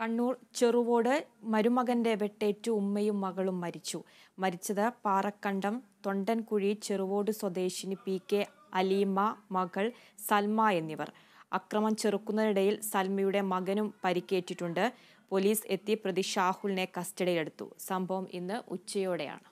കണ്ണൂർ ചെറുവോട് മരുമകന്റെ വെട്ടേറ്റു ഉമ്മയും മകളും മരിച്ചു മരിച്ചത് പാറക്കണ്ടം തൊണ്ടൻകുഴി ചെറുവോട് സ്വദേശിനി പി കെ അലീമ മകൾ സൽമ എന്നിവർ അക്രമം ചെറുക്കുന്നതിനിടയിൽ സൽമയുടെ മകനും പരിക്കേറ്റിട്ടുണ്ട് പോലീസ് എത്തി പ്രതി ഷാഹുലിനെ കസ്റ്റഡിയിലെടുത്തു സംഭവം ഇന്ന് ഉച്ചയോടെയാണ്